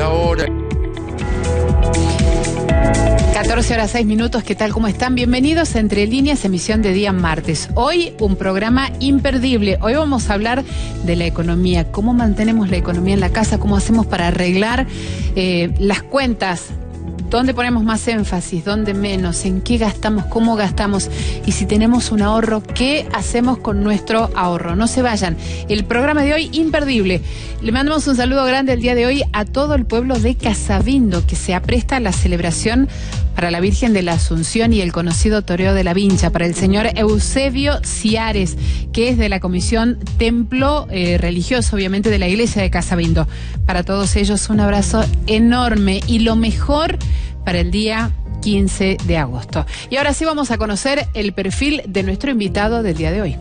ahora. 14 horas 6 minutos, ¿qué tal? ¿Cómo están? Bienvenidos a Entre Líneas, emisión de día martes. Hoy un programa imperdible. Hoy vamos a hablar de la economía, cómo mantenemos la economía en la casa, cómo hacemos para arreglar eh, las cuentas ¿Dónde ponemos más énfasis? ¿Dónde menos? ¿En qué gastamos? ¿Cómo gastamos? Y si tenemos un ahorro, ¿qué hacemos con nuestro ahorro? No se vayan. El programa de hoy, imperdible. Le mandamos un saludo grande el día de hoy a todo el pueblo de Casabindo que se apresta a la celebración para la Virgen de la Asunción y el conocido Toreo de la Vincha, para el señor Eusebio Ciares, que es de la Comisión Templo eh, Religioso, obviamente, de la Iglesia de Casabindo. Para todos ellos, un abrazo enorme y lo mejor para el día 15 de agosto. Y ahora sí vamos a conocer el perfil de nuestro invitado del día de hoy.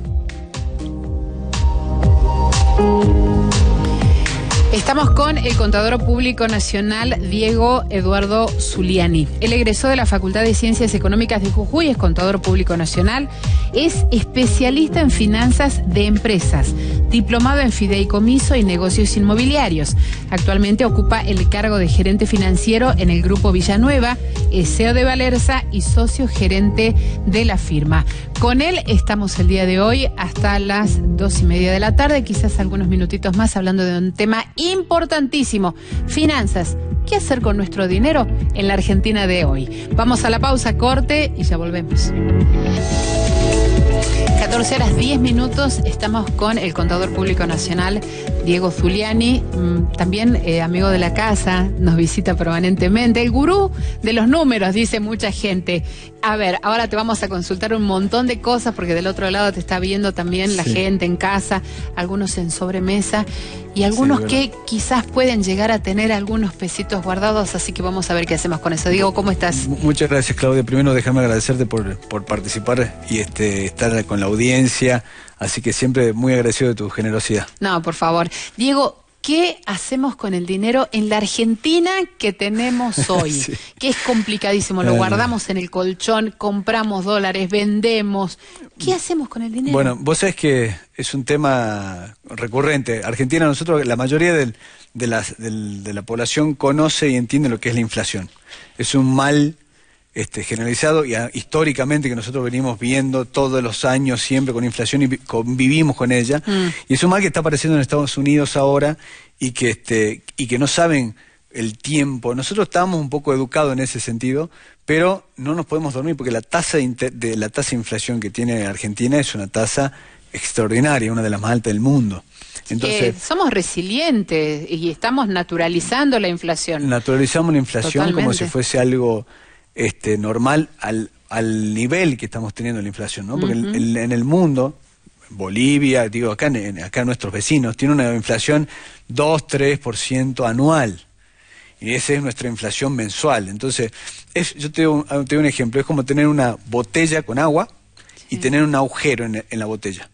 Estamos con el contador público nacional Diego Eduardo Zuliani. Él egresó de la Facultad de Ciencias Económicas de Jujuy, es contador público nacional, es especialista en finanzas de empresas, diplomado en fideicomiso y negocios inmobiliarios. Actualmente ocupa el cargo de gerente financiero en el Grupo Villanueva, CEO de Valerza y socio gerente de la firma. Con él estamos el día de hoy hasta las dos y media de la tarde, quizás algunos minutitos más hablando de un tema importantísimo. Finanzas. ¿Qué hacer con nuestro dinero en la Argentina de hoy? Vamos a la pausa, corte y ya volvemos. 14 horas 10 minutos, estamos con el contador público nacional Diego Zuliani, mm, también eh, amigo de la casa, nos visita permanentemente, el gurú de los números, dice mucha gente. A ver, ahora te vamos a consultar un montón de cosas porque del otro lado te está viendo también la gente en casa, algunos en sobremesa y algunos que quizás pueden llegar a tener algunos pesitos guardados, así que vamos a ver qué hacemos con eso. Diego, ¿cómo estás? Muchas gracias, Claudia. Primero, déjame agradecerte por, por participar y este, estar con la audiencia, así que siempre muy agradecido de tu generosidad. No, por favor. Diego, ¿Qué hacemos con el dinero en la Argentina que tenemos hoy? Que es complicadísimo, lo eh. guardamos en el colchón, compramos dólares, vendemos. ¿Qué hacemos con el dinero? Bueno, vos sabés que es un tema recurrente. Argentina, nosotros, la mayoría de la población conoce y entiende lo que es la inflación. Es un mal este, generalizado y históricamente que nosotros venimos viendo todos los años siempre con inflación y convivimos con ella. Mm. Y es un mal que está apareciendo en Estados Unidos ahora y que, este, y que no saben el tiempo. Nosotros estamos un poco educados en ese sentido, pero no nos podemos dormir porque la tasa de, la tasa inflación que tiene Argentina es una tasa extraordinaria, una de las más altas del mundo. Entonces, somos resilientes y estamos naturalizando la inflación. Naturalizamos la inflación como si fuese algo este, normal al, nivel que estamos teniendo la inflación, ¿no? Porque en, el mundo, Bolivia, digo, acá, acá nuestros vecinos, tiene una inflación 2-3% anual. Y esa es nuestra inflación mensual. Entonces, yo te doy, un, ejemplo, es como tener una botella con agua y tener un agujero en, en la botella.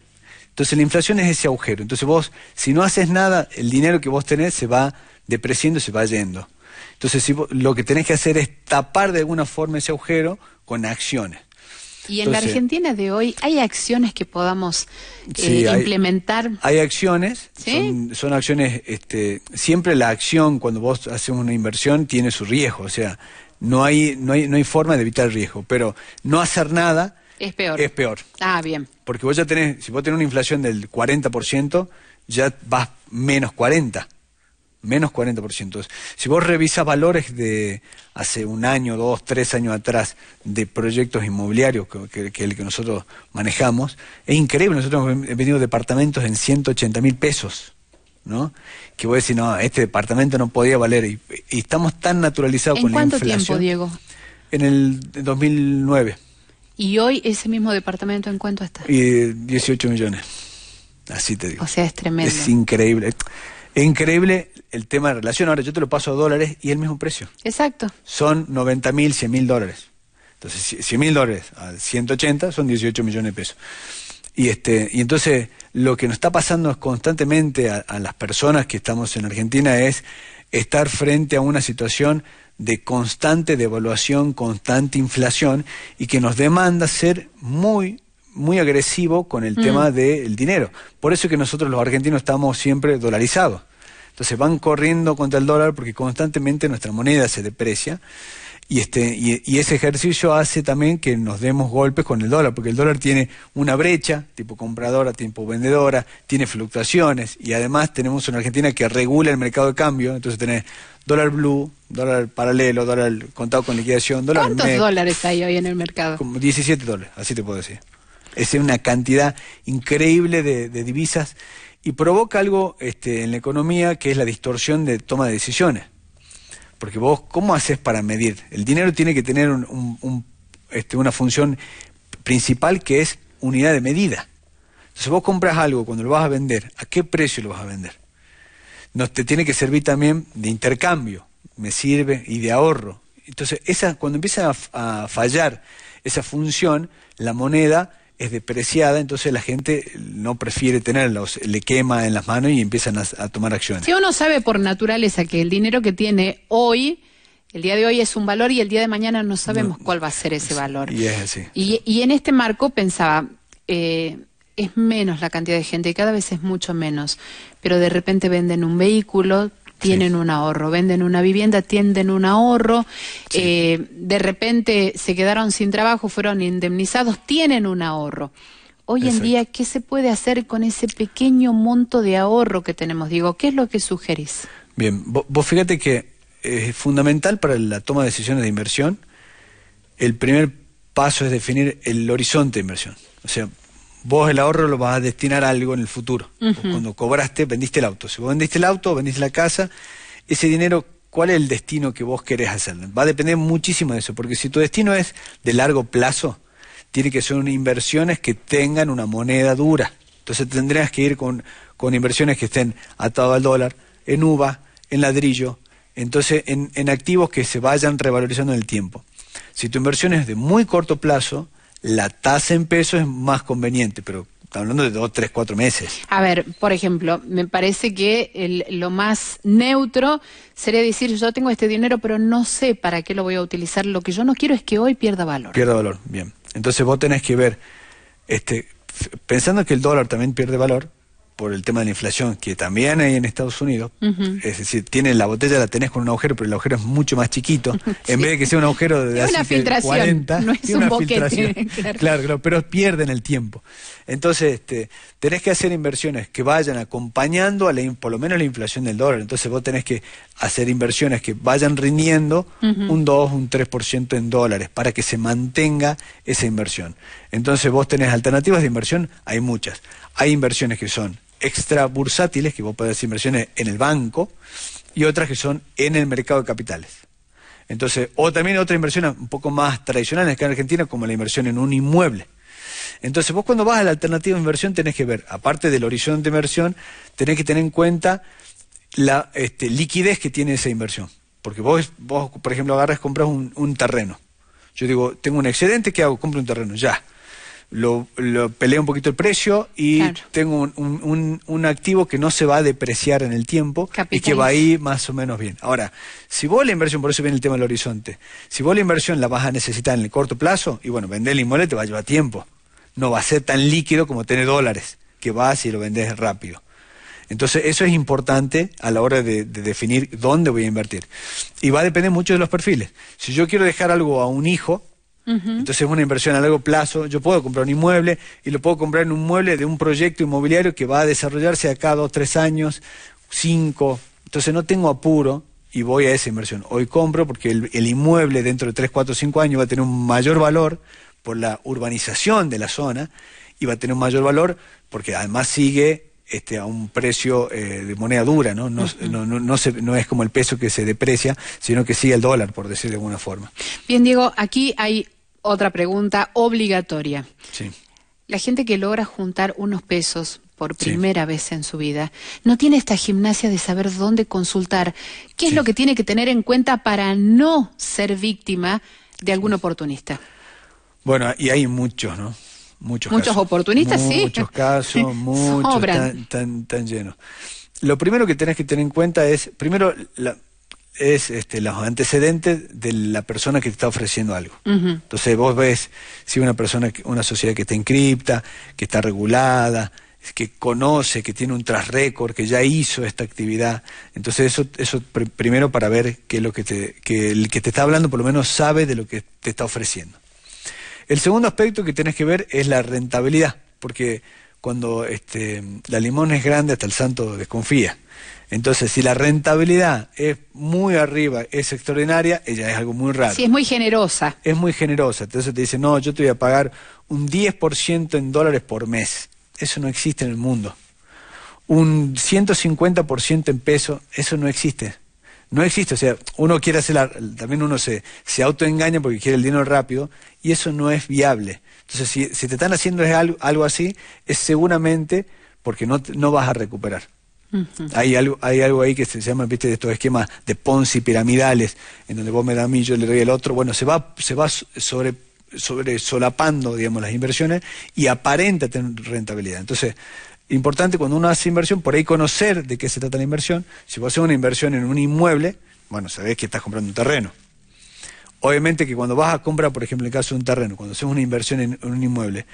Entonces la inflación es ese agujero. Entonces vos, si no haces nada, el dinero que vos tenés se va depreciando, se va yendo. Entonces, lo que tenés que hacer es tapar de alguna forma ese agujero con acciones. Y en la Argentina de hoy, ¿hay acciones que podamos eh, implementar? Hay acciones, son, acciones, este, siempre la acción cuando vos haces una inversión tiene su riesgo, o sea, no hay, no hay, no hay forma de evitar el riesgo, pero no hacer nada es peor. Es peor. Ah, bien. Porque vos ya tenés, si vos tenés una inflación del 40%, ya vas menos 40% menos 40%. Si vos revisas valores de hace un año, dos, tres años atrás de proyectos inmobiliarios, que, que, el que nosotros manejamos, es increíble. Nosotros hemos vendido departamentos en 180 mil pesos. ¿no? Que vos decís, no, este departamento no podía valer. Y, estamos tan naturalizados con la inflación. ¿En cuánto tiempo, Diego? En el 2009. ¿Y hoy ese mismo departamento en cuánto está? Y 18 millones. Así te digo. O sea, es tremendo. Es increíble. Es increíble el tema de relación. Ahora yo te lo paso a dólares y el mismo precio. Exacto. Son 90 mil, 100 mil dólares. Entonces, 100 mil dólares a 180 son 18 millones de pesos. Y, este, y entonces lo que nos está pasando constantemente a, las personas que estamos en Argentina es estar frente a una situación de constante devaluación, constante inflación y que nos demanda ser muy, muy agresivo con el mm. tema del dinero. Por eso es que nosotros los argentinos estamos siempre dolarizados. Entonces van corriendo contra el dólar porque constantemente nuestra moneda se deprecia. Y, este, y, ese ejercicio hace también que nos demos golpes con el dólar, porque el dólar tiene una brecha, tipo compradora, tipo vendedora, tiene fluctuaciones, y además tenemos una Argentina que regula el mercado de cambio, entonces tenés dólar blue, dólar paralelo, dólar contado con liquidación, dólar... ¿Cuántos dólares hay hoy en el mercado? Como 17 dólares, así te puedo decir. Es una cantidad increíble de divisas y provoca algo este, en la economía que es la distorsión de toma de decisiones. Porque vos, ¿cómo haces para medir? El dinero tiene que tener este, una función principal que es unidad de medida. Entonces vos compras algo cuando lo vas a vender, ¿a qué precio lo vas a vender? no te tiene que servir también de intercambio, me sirve, y de ahorro. Entonces, esa, cuando empieza a fallar esa función, la moneda es depreciada, entonces la gente no prefiere tenerlos, le quema en las manos y empiezan a, tomar acciones. Si uno sabe por naturaleza que el dinero que tiene hoy, el día de hoy es un valor y el día de mañana no sabemos cuál va a ser ese valor. Y es así. Y, en este marco pensaba, eh, es menos la cantidad de gente, y cada vez es mucho menos, pero de repente venden un vehículo, tienen un ahorro, venden una vivienda, tienden un ahorro, eh, de repente se quedaron sin trabajo, fueron indemnizados, tienen un ahorro. Hoy en día, ¿qué se puede hacer con ese pequeño monto de ahorro que tenemos? Digo, ¿qué es lo que sugerís? Bien, vos, vos fíjate que eh, es fundamental para la toma de decisiones de inversión. El primer paso es definir el horizonte de inversión. O sea, vos el ahorro lo vas a destinar a algo en el futuro. Cuando cobraste, vendiste el auto. Si vos vendiste el auto, vendiste la casa, ese dinero, ¿cuál es el destino que vos querés hacer? Va a depender muchísimo de eso, porque si tu destino es de largo plazo, tiene que ser unas inversiones que tengan una moneda dura. Entonces tendrías que ir con, inversiones que estén atadas al dólar, en uva, en ladrillo, entonces en, en activos que se vayan revalorizando en el tiempo. Si tu inversión es de muy corto plazo, la tasa en peso es más conveniente, pero hablando de dos, tres, cuatro meses. A ver, por ejemplo, me parece que lo más neutro sería decir, yo tengo este dinero, pero no sé para qué lo voy a utilizar. Lo que yo no quiero es que hoy pierda valor. Pierda valor, bien. Entonces vos tenés que ver, este, pensando que el dólar también pierde valor, por el tema de la inflación que también hay en Estados Unidos. Es decir, tiene la botella la tenés con un agujero, pero el agujero es mucho más chiquito. En vez de que sea un agujero de hace 40, es una filtración. Claro. pero pierden el tiempo. Entonces, este, tenés que hacer inversiones que vayan acompañando a la, por lo menos la inflación del dólar. Entonces, vos tenés que hacer inversiones que vayan rindiendo un 2, un 3% en dólares para que se mantenga esa inversión. Entonces, vos tenés alternativas de inversión, hay muchas. Hay inversiones que son extra bursátiles, que vos podés hacer inversiones en el banco, y otras que son en el mercado de capitales. Entonces, o también otra inversión un poco más tradicional que en Argentina, como la inversión en un inmueble. Entonces, vos cuando vas a la alternativa de inversión tenés que ver, aparte del horizonte de inversión, tenés que tener en cuenta la este, liquidez que tiene esa inversión. Porque vos, vos por ejemplo, agarras, compras un, terreno. Yo digo, tengo un excedente, ¿qué hago? Compro un terreno, ya lo, peleo un poquito el precio y tengo un, activo que no se va a depreciar en el tiempo y que va ahí más o menos bien. Ahora, si vos la inversión, por eso viene el tema del horizonte, si vos la inversión la vas a necesitar en el corto plazo, y bueno, vender el inmueble te va a llevar tiempo. No va a ser tan líquido como tener dólares, que vas y lo vendes rápido. Entonces, eso es importante a la hora de, definir dónde voy a invertir. Y va a depender mucho de los perfiles. Si yo quiero dejar algo a un hijo, entonces es una inversión a largo plazo. Yo puedo comprar un inmueble y lo puedo comprar en un mueble de un proyecto inmobiliario que va a desarrollarse acá dos, tres años, cinco. Entonces no tengo apuro y voy a esa inversión. Hoy compro porque el, inmueble dentro de tres, cuatro, cinco años va a tener un mayor valor por la urbanización de la zona y va a tener un mayor valor porque además sigue este, a un precio eh, de moneda dura, ¿no? No, no, no, es como el peso que se deprecia, sino que sigue el dólar, por decir de alguna forma. Bien, Diego, aquí hay otra pregunta obligatoria. Sí. La gente que logra juntar unos pesos por primera vez en su vida, no tiene esta gimnasia de saber dónde consultar, qué es lo que tiene que tener en cuenta para no ser víctima de algún oportunista. Bueno, y hay muchos, ¿no? Muchos, muchos oportunistas, sí. Muchos casos, muchos, tan, tan, llenos. Lo primero que tenés que tener en cuenta es, primero, la, es este, los antecedentes de la persona que te está ofreciendo algo. Entonces vos ves si una persona, una sociedad que está encripta que está regulada, que conoce, que tiene un tras récord, que ya hizo esta actividad. Entonces eso, eso primero para ver que, lo que, te, que el que te está hablando por lo menos sabe de lo que te está ofreciendo. El segundo aspecto que tienes que ver es la rentabilidad, porque cuando este, la limón es grande hasta el santo desconfía. Entonces, si la rentabilidad es muy arriba, es extraordinaria, ella es algo muy raro. Sí, es muy generosa. Es muy generosa. Entonces te dice, no, yo te voy a pagar un 10% en dólares por mes. Eso no existe en el mundo. Un 150% en peso, eso no existe. No existe, o sea, uno quiere hacer, la, también uno se, autoengaña porque quiere el dinero rápido y eso no es viable. Entonces, si, te están haciendo algo, algo así, es seguramente porque no, no vas a recuperar. Hay algo, hay algo ahí que se llama, viste, de estos esquemas de Ponzi piramidales, en donde vos me das a mí, yo le doy al otro. Bueno, se va, se va sobre, sobre solapando, digamos, las inversiones y aparenta tener rentabilidad. Entonces, importante cuando uno hace inversión, por ahí conocer de qué se trata la inversión. Si vos haces una inversión en un inmueble, bueno, sabés que estás comprando un terreno. Obviamente que cuando vas a comprar, por ejemplo, en el caso de un terreno, cuando haces una inversión en un inmueble,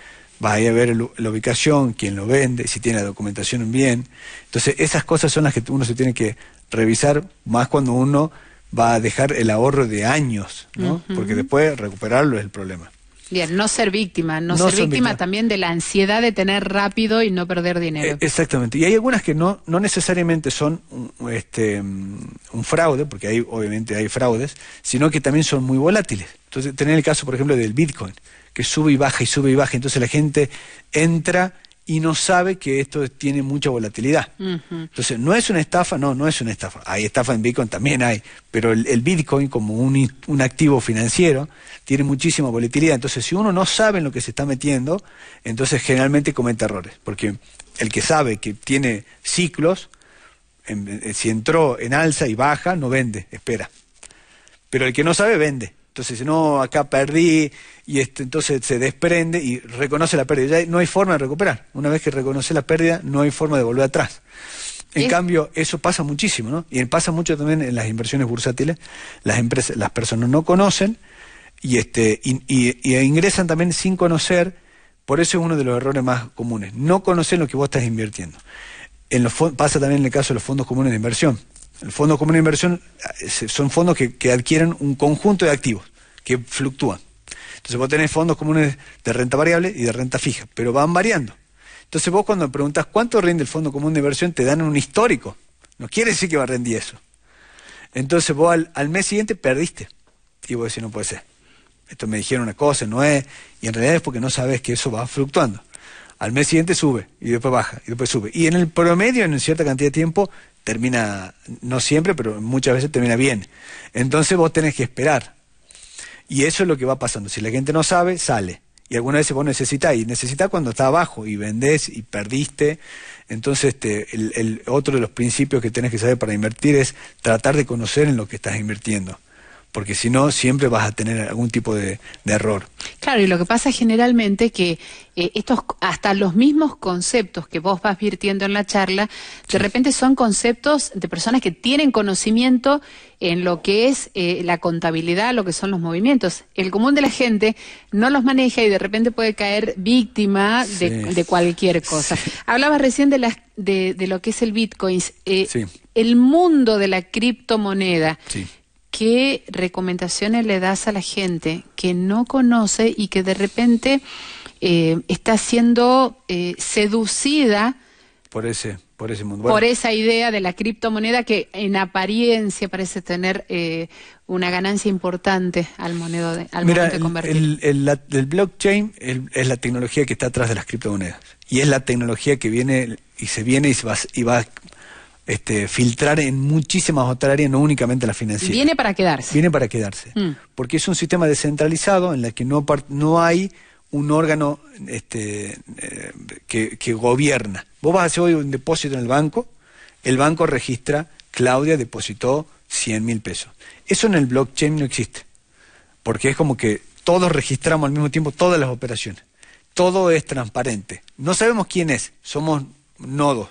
va a ir a ver la ubicación, quién lo vende, si tiene la documentación bien. Entonces, esas cosas son las que uno se tiene que revisar, más cuando uno va a dejar el ahorro de años, Porque después recuperarlo es el problema. Bien, no ser víctima, no, ser víctima, también de la ansiedad de tener rápido y no perder dinero. E-, exactamente. Y hay algunas que no, no necesariamente son un, mm, este, mm, un fraude, porque hay, obviamente hay fraudes, sino que también son muy volátiles. Entonces, tener el caso, por ejemplo, del Bitcoin que sube y baja y sube y baja. Entonces la gente entra y no sabe que esto tiene mucha volatilidad. Entonces, ¿no es una estafa? No, no es una estafa. Hay estafa en Bitcoin, también hay, pero el, Bitcoin como un, activo financiero tiene muchísima volatilidad. Entonces, si uno no sabe en lo que se está metiendo, entonces generalmente comete errores, porque el que sabe que tiene ciclos, si entró en alza y baja, no vende, espera. Pero el que no sabe, vende. Entonces dice, no, acá perdí, y este, entonces se desprende y reconoce la pérdida. Ya no hay forma de recuperar. Una vez que reconoce la pérdida, no hay forma de volver atrás. En cambio, eso pasa muchísimo, ¿no? Y pasa mucho también en las inversiones bursátiles. Las empresas, las personas no conocen y, este, y, ingresan también sin conocer. Por eso es uno de los errores más comunes. No conocen lo que vos estás invirtiendo. En los, pasa también en el caso de los fondos comunes de inversión. El Fondo Común de Inversión eh, son fondos que, adquieren un conjunto de activos que fluctúan. Entonces vos tenés fondos comunes de renta variable y de renta fija, pero van variando. Entonces vos cuando me preguntás cuánto rinde el Fondo Común de Inversión, te dan un histórico. No quiere decir que va a rendir eso. Entonces vos al, al mes siguiente perdiste. Y vos decís, no puede ser. Esto me dijeron una cosa, no es. Y en realidad es porque no sabes que eso va fluctuando. Al mes siguiente sube y después baja y después sube. Y en el promedio, en cierta cantidad de tiempo, termina, no siempre, pero muchas veces termina bien. Entonces vos tenés que esperar. Y eso es lo que va pasando. Si la gente no sabe, sale. Y algunas veces vos necesitas, y necesitas cuando está abajo, y vendés, y perdiste. Entonces, este, el, el otro de los principios que tenés que saber para invertir es tratar de conocer en lo que estás invirtiendo porque si no siempre vas a tener algún tipo de, error. Claro, y lo que pasa generalmente que eh, estos hasta los mismos conceptos que vos vas virtiendo en la charla, de repente son conceptos de personas que tienen conocimiento en lo que es eh, la contabilidad, lo que son los movimientos. El común de la gente no los maneja y de repente puede caer víctima de, cualquier cosa. Hablabas recién de, de, lo que es el Bitcoin. Eh, el mundo de la criptomoneda. ¿qué recomendaciones le das a la gente que no conoce y que de repente eh, está siendo eh, seducida por ese, por ese mundo? Por esa idea de la criptomoneda que en apariencia parece tener eh, una ganancia importante al, monedo de, al momento de convertir. El, blockchain es la tecnología que está atrás de las criptomonedas y es la tecnología que viene y se viene y, va, y va este, filtrar en muchísimas otras áreas, no únicamente la financiera. Viene para quedarse. Viene para quedarse. Mm. Porque es un sistema descentralizado en el que no, no hay un órgano este, eh, que, que, gobierna. Vos vas a hacer hoy un depósito en el banco, el banco registra, Claudia depositó 100 mil pesos. Eso en el blockchain no existe, porque es como que todos registramos al mismo tiempo todas las operaciones. Todo es transparente. No sabemos quién es, somos nodos,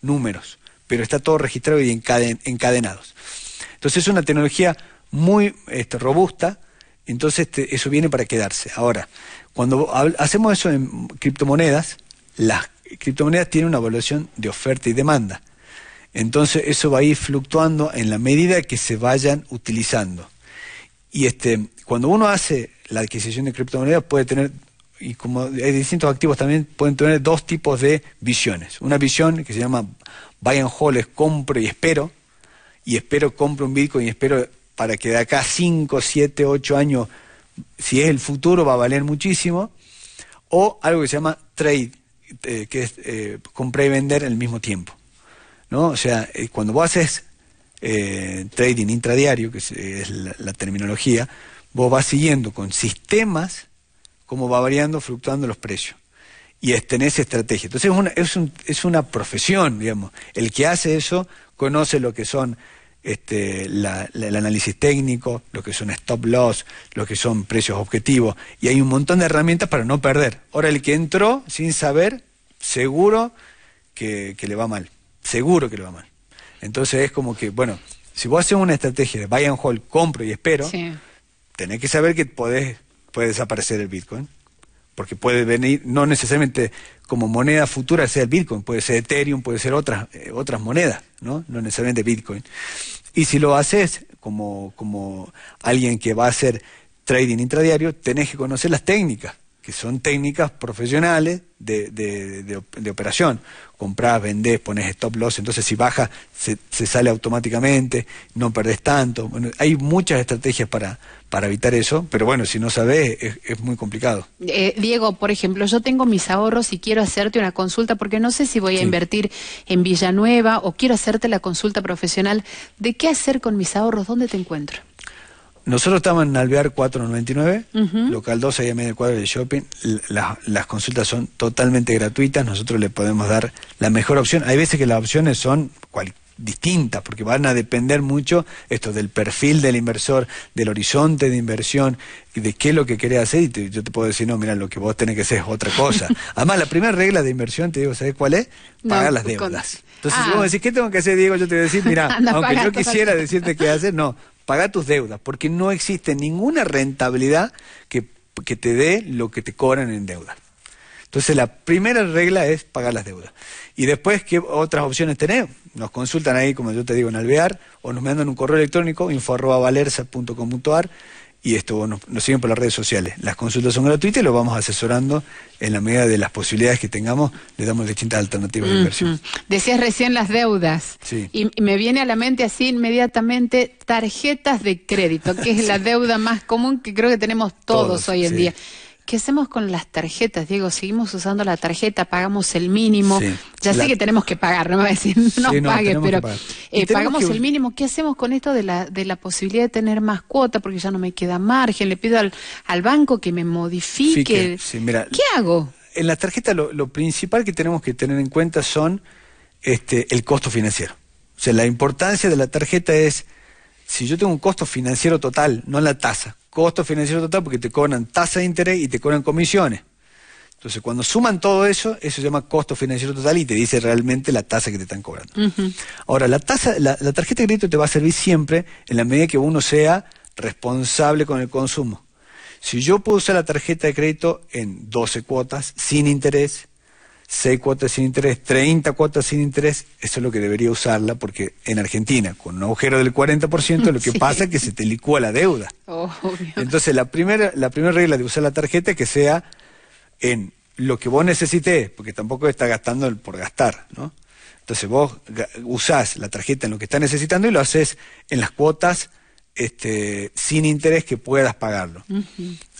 números pero está todo registrado y encadenados. Entonces es una tecnología muy este, robusta, entonces este, eso viene para quedarse. Ahora, cuando hacemos eso en criptomonedas, las criptomonedas tienen una evaluación de oferta y demanda. Entonces eso va a ir fluctuando en la medida que se vayan utilizando. Y este, cuando uno hace la adquisición de criptomonedas puede tener, y como hay distintos activos también, pueden tener dos tipos de visiones. Una visión que se llama Vayan Joles, compro y espero, y espero compro un Bitcoin y espero para que de acá 5, 7, 8 años, si es el futuro, va a valer muchísimo, o algo que se llama trade, eh, que es eh, comprar y vender al mismo tiempo. ¿no? O sea, eh, cuando vos haces trading intradiario, que es, la, terminología, vos vas siguiendo con sistemas como va variando, fluctuando los precios y tenés estrategia. Entonces es una, es, es una profesión, digamos. El que hace eso conoce lo que son este, la, el análisis técnico, lo que son stop loss, lo que son precios objetivos, y hay un montón de herramientas para no perder. Ahora, el que entró sin saber, seguro que, le va mal, seguro que le va mal. Entonces es como que, bueno, si vos haces una estrategia de buy and hold, compro y espero, sí. tenés que saber que podés, puede desaparecer el Bitcoin porque puede venir no necesariamente como moneda futura sea el Bitcoin, puede ser Ethereum, puede ser otras, eh, otras monedas, ¿no? no necesariamente Bitcoin. Y si lo haces como, como alguien que va a hacer trading intradiario, tenés que conocer las técnicas que son técnicas profesionales de, de, operación. Comprás, vendés, pones stop loss, entonces si baja se, sale automáticamente, no perdés tanto. hay muchas estrategias para, para evitar eso, pero bueno, si no sabes es, muy complicado. Eh, Diego, por ejemplo, yo tengo mis ahorros y quiero hacerte una consulta porque no sé si voy a invertir en Villanueva o quiero hacerte la consulta profesional. ¿De qué hacer con mis ahorros? ¿Dónde te encuentro? Nosotros estamos en Alvear 499, local 12, ahí a medio cuadro de shopping. las consultas son totalmente gratuitas, nosotros le podemos dar la mejor opción. Hay veces que las opciones son cual, distintas, porque van a depender mucho esto del perfil del inversor, del horizonte de inversión, de qué es lo que querés hacer, y yo te puedo decir, no, mira, lo que vos tenés que hacer es otra cosa. Además, la primera regla de inversión, te digo, ¿sabes cuál es? Pagar las deudas. Entonces, ah. si vos decís, ¿qué tengo que hacer, Diego? Yo te voy a decir, mira, aunque yo quisiera decirte qué hacer, no, paga tus deudas, porque no existe ninguna rentabilidad que, te dé lo que te cobran en deuda. Entonces la primera regla es pagar las deudas. Y después, ¿qué otras opciones tenemos? Nos consultan ahí, como yo te digo, en Alvear, o nos mandan un correo electrónico, info.valersa.com.ar, y esto nos siguen por las redes sociales. Las consultas son gratuitas y lo vamos asesorando en la medida de las posibilidades que tengamos, le damos distintas alternativas de inversión. Decías recién las deudas. Y, me viene a la mente así inmediatamente tarjetas de crédito, que es la deuda más común que creo que tenemos todos, hoy en día. ¿qué hacemos con las tarjetas, Diego? Seguimos usando la tarjeta, pagamos el mínimo. ya sé que tenemos que pagar, no me va a decir, no pague, pero eh, pagamos el mínimo. ¿Qué hacemos con esto de la, posibilidad de tener más cuota? Porque ya no me queda margen. Le pido al, al banco que me modifique. ¿Qué hago? En la tarjeta lo, lo, principal que tenemos que tener en cuenta son este, el costo financiero. O sea, la importancia de la tarjeta es, si yo tengo un costo financiero total, no la tasa, costo financiero total porque te cobran tasa de interés y te cobran comisiones. Entonces, cuando suman todo eso, eso se llama costo financiero total y te dice realmente la tasa que te están cobrando. Ahora, la, tasa, la, tarjeta de crédito te va a servir siempre en la medida que uno sea responsable con el consumo. Si yo puedo usar la tarjeta de crédito en 12 cuotas, sin interés, 6 cuotas sin interés, 30 cuotas sin interés, eso es lo que debería usarla, porque en Argentina, con un agujero del 40%, lo que pasa es que se te licúa la deuda. Obvio. Entonces, la primera, la primera regla de usar la tarjeta es que sea en lo que vos necesites, porque tampoco está gastando por gastar, ¿no? Entonces vos usás la tarjeta en lo que estás necesitando y lo haces en las cuotas este, sin interés que puedas pagarlo.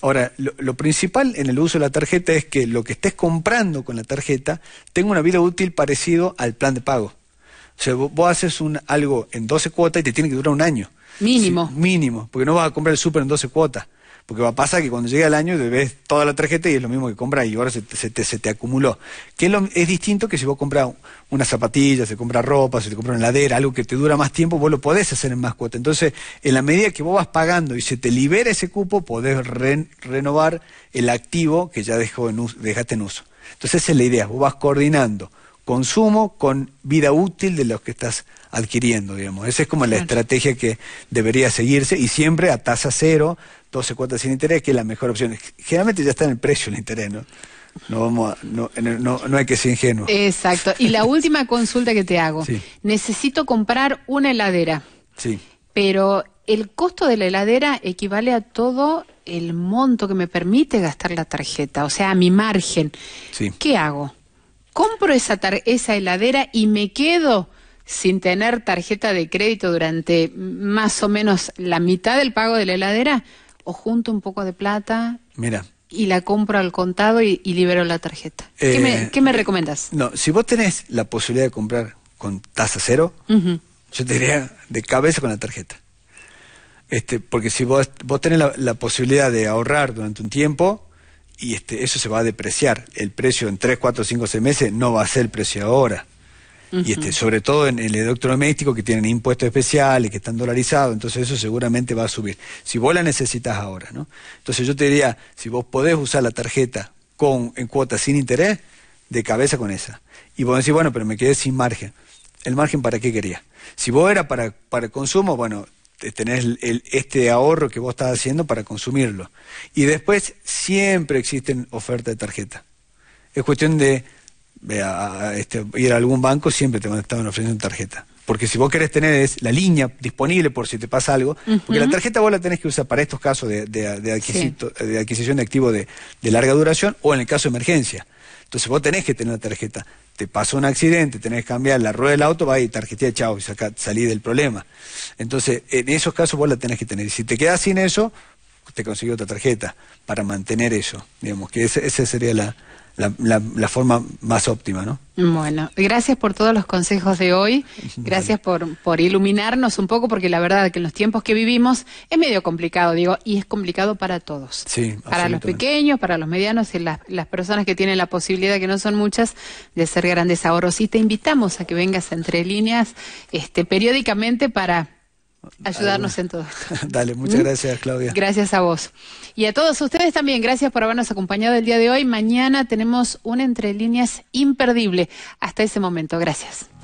Ahora, lo, principal en el uso de la tarjeta es que lo que estés comprando con la tarjeta tenga una vida útil parecido al plan de pago. O sea, vos, haces un, algo en 12 cuotas y te tiene que durar un año. Mínimo. mínimo, porque no vas a comprar el súper en 12 cuotas porque va a pasar que cuando llega el año te ves toda la tarjeta y es lo mismo que compras y ahora se, te, acumuló. es, distinto que si vos compras una zapatilla, se compra ropa, se te compra una heladera, algo que te dura más tiempo, vos lo podés hacer en más cuota. Entonces, en la medida que vos vas pagando y se te libera ese cupo, podés renovar el activo que ya dejó dejaste en uso. Entonces, esa es la idea, vos vas coordinando consumo con vida útil de los que estás adquiriendo, digamos. Esa es como la estrategia que debería seguirse y siempre a tasa cero, 12 cuotas sin interés, que es la mejor opción. Generalmente ya está en el precio el interés, ¿no? No, vamos no, no, no, hay que ser ingenuo. Exacto. Y la última consulta que te hago. Necesito comprar una heladera. Sí. Pero el costo de la heladera equivale a todo el monto que me permite gastar la tarjeta, o sea, a mi margen. Sí. ¿Qué hago? compro esa, esa heladera y me quedo sin tener tarjeta de crédito durante más o menos la mitad del pago de la heladera, o junto un poco de plata. Mira, y la compro al contado y, libero la tarjeta. ¿Qué, me, eh, ¿Qué, recomendas? No, si vos tenés la posibilidad de comprar con tasa cero, yo te diría de cabeza con la tarjeta. Este, porque si vos, vos tenés la posibilidad de ahorrar durante un tiempo, y este, eso se va a depreciar. El precio en 3, 4, 5, 6 meses no va a ser el precio ahora. Y este, sobre todo en, el electrodoméstico que tienen impuestos especiales, que están dolarizados, entonces eso seguramente va a subir. Si vos la necesitas ahora, ¿no? Entonces yo te diría, si vos podés usar la tarjeta con, en cuotas sin interés, de cabeza con esa. Y vos decís, bueno, pero me quedé sin margen. ¿El margen para qué quería? Si vos era para, para consumo, bueno, tenés este ahorro que vos estás haciendo para consumirlo. Y después siempre existen ofertas de tarjeta. Es cuestión de este, ir a algún banco, siempre te van a estar ofreciendo tarjeta. Porque si vos querés tener es la línea disponible por si te pasa algo, porque la tarjeta vos la tenés que usar para estos casos de, de adquisición de activos de, larga duración o en el caso de emergencia. Entonces vos tenés que tener la tarjeta. Te pasó un accidente, tenés que cambiar la rueda del auto, va y tarjetilla, chao, y saca, salí del problema. Entonces, en esos casos vos la tenés que tener. Y si te quedás sin eso, te consiguió otra tarjeta para mantener eso. Digamos que esa sería la, la, forma más óptima, ¿no? Bueno, gracias por todos los consejos de hoy, gracias por, por iluminarnos un poco, porque la verdad que en los tiempos que vivimos es medio complicado, digo, y es complicado para todos. Sí, para los pequeños, para los medianos y las, las personas que tienen la posibilidad, que no son muchas, de ser grandes ahorros. Y te invitamos a que vengas entre líneas este, periódicamente para ayudarnos en todo Dale, muchas ¿Mm? gracias, Claudia. Gracias a vos. Y a todos ustedes también, gracias por habernos acompañado el día de hoy. Mañana tenemos un Entre Líneas imperdible. Hasta ese momento, gracias.